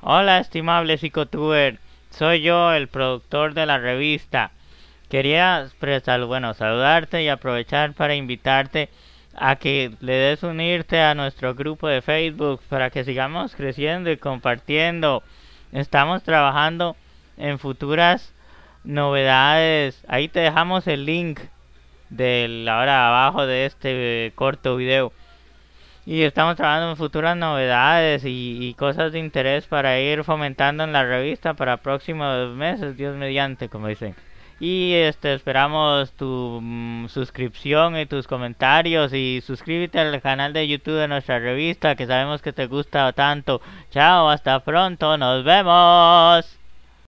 Hola, estimable psicotuber, Soy yo, el productor de la revista. Quería pues, bueno, saludarte y aprovechar para invitarte a que le des unirte a nuestro grupo de Facebook para que sigamos creciendo y compartiendo. Estamos trabajando en futuras novedades. Ahí te dejamos el link de la ahora abajo de este eh, corto video. Y estamos trabajando en futuras novedades y, cosas de interés para ir fomentando en la revista para próximos meses, Dios mediante, como dicen. Y este esperamos tu mm, suscripción y tus comentarios y suscríbete al canal de YouTube de nuestra revista que sabemos que te gusta tanto. Chao, hasta pronto, nos vemos.